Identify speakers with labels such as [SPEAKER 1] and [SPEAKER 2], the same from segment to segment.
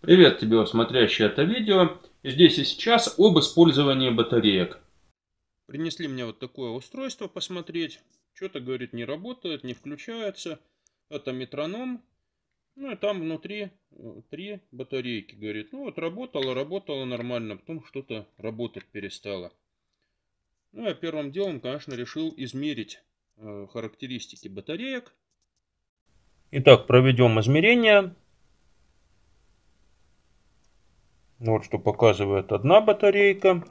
[SPEAKER 1] Привет тебе, смотрящий это видео. Здесь и сейчас об использовании батареек. Принесли мне вот такое устройство посмотреть. Что-то, говорит, не работает, не включается. Это метроном. Ну и там внутри э, три батарейки, говорит. Ну вот работала, работала нормально, потом что-то работать перестало. Ну я первым делом, конечно, решил измерить э, характеристики батареек. Итак, проведем измерение. Ну, вот что показывает одна батарейка.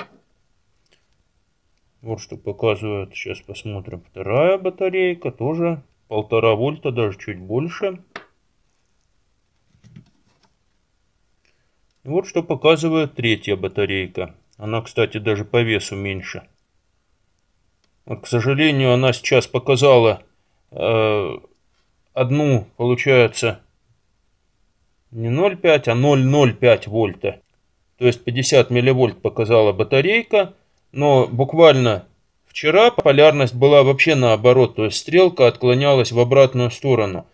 [SPEAKER 1] Вот что показывает, сейчас посмотрим, вторая батарейка, тоже полтора вольта, даже чуть больше. вот что показывает третья батарейка. Она, кстати, даже по весу меньше. Вот, к сожалению, она сейчас показала э, одну, получается, не 0,5, а 0,05 вольта. То есть 50 милливольт показала батарейка, но буквально вчера полярность была вообще наоборот, то есть стрелка отклонялась в обратную сторону.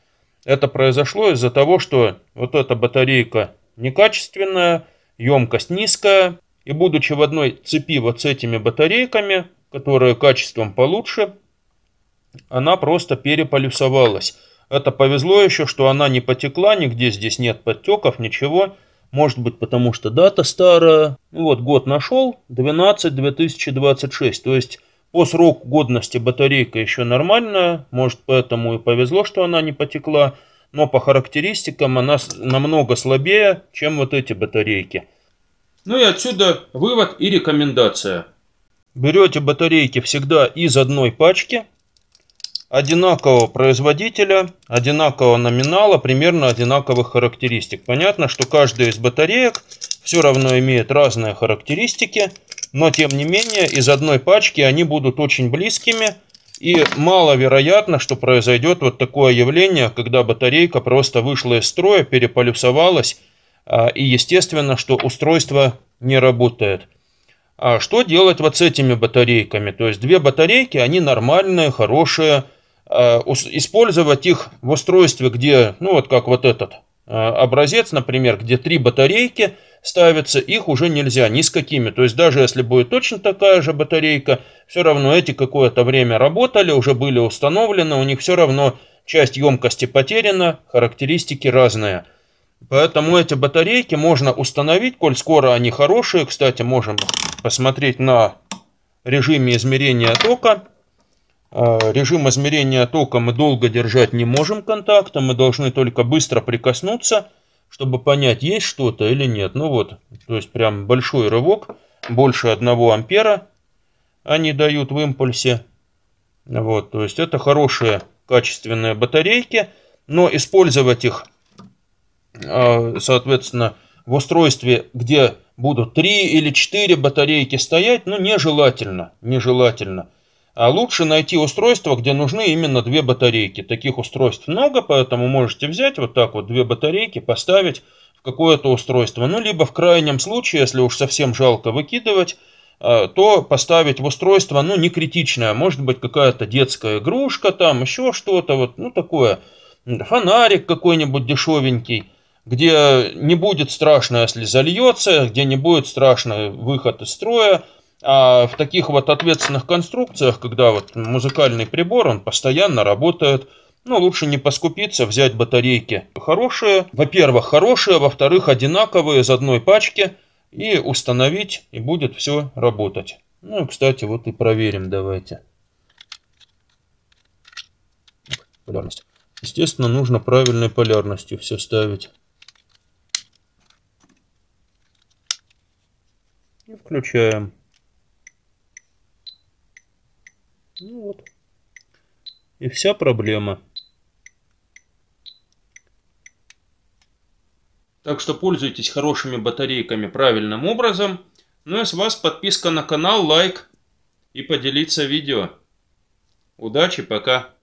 [SPEAKER 1] Это произошло из-за того, что вот эта батарейка некачественная, емкость низкая, и будучи в одной цепи вот с этими батарейками, которые качеством получше, она просто переполюсовалась. Это повезло еще, что она не потекла, нигде здесь нет подтеков, ничего. Может быть, потому что дата старая. Ну вот, год нашел, 12-2026. То есть, по сроку годности батарейка еще нормальная. Может, поэтому и повезло, что она не потекла. Но по характеристикам она намного слабее, чем вот эти батарейки. Ну и отсюда вывод и рекомендация. Берете батарейки всегда из одной пачки, одинакового производителя, одинакового номинала, примерно одинаковых характеристик. Понятно, что каждая из батареек все равно имеет разные характеристики, но тем не менее из одной пачки они будут очень близкими, и маловероятно, что произойдет вот такое явление, когда батарейка просто вышла из строя, переполюсовалась, а, и естественно, что устройство не работает. А что делать вот с этими батарейками? То есть две батарейки, они нормальные, хорошие, Э, использовать их в устройстве, где, ну вот как вот этот э, образец, например, где три батарейки ставятся, их уже нельзя ни с какими. То есть даже если будет точно такая же батарейка, все равно эти какое-то время работали, уже были установлены, у них все равно часть емкости потеряна, характеристики разные. Поэтому эти батарейки можно установить, коль скоро они хорошие. Кстати, можем посмотреть на режиме измерения тока. А, режим измерения тока мы долго держать не можем контакта, мы должны только быстро прикоснуться, чтобы понять, есть что-то или нет. Ну вот, то есть прям большой рывок, больше 1 ампера они дают в импульсе. Вот, то есть это хорошие качественные батарейки, но использовать их, а, соответственно, в устройстве, где будут 3 или 4 батарейки стоять, ну, нежелательно, нежелательно. А лучше найти устройство, где нужны именно две батарейки. Таких устройств много, поэтому можете взять вот так вот две батарейки, поставить в какое-то устройство. Ну, либо в крайнем случае, если уж совсем жалко выкидывать, а, то поставить в устройство, ну, не критичное, может быть, какая-то детская игрушка там, еще что-то, вот, ну, такое, фонарик какой-нибудь дешевенький, где не будет страшно, если зальется, где не будет страшно выход из строя, а в таких вот ответственных конструкциях, когда вот музыкальный прибор, он постоянно работает, ну лучше не поскупиться, взять батарейки хорошие. Во-первых, хорошие, во-вторых, одинаковые из одной пачки. И установить, и будет все работать. Ну, кстати, вот и проверим давайте. Полярность. Естественно, нужно правильной полярностью все ставить. И включаем. Ну вот. И вся проблема. Так что пользуйтесь хорошими батарейками правильным образом. Ну и с вас подписка на канал, лайк и поделиться видео. Удачи, пока!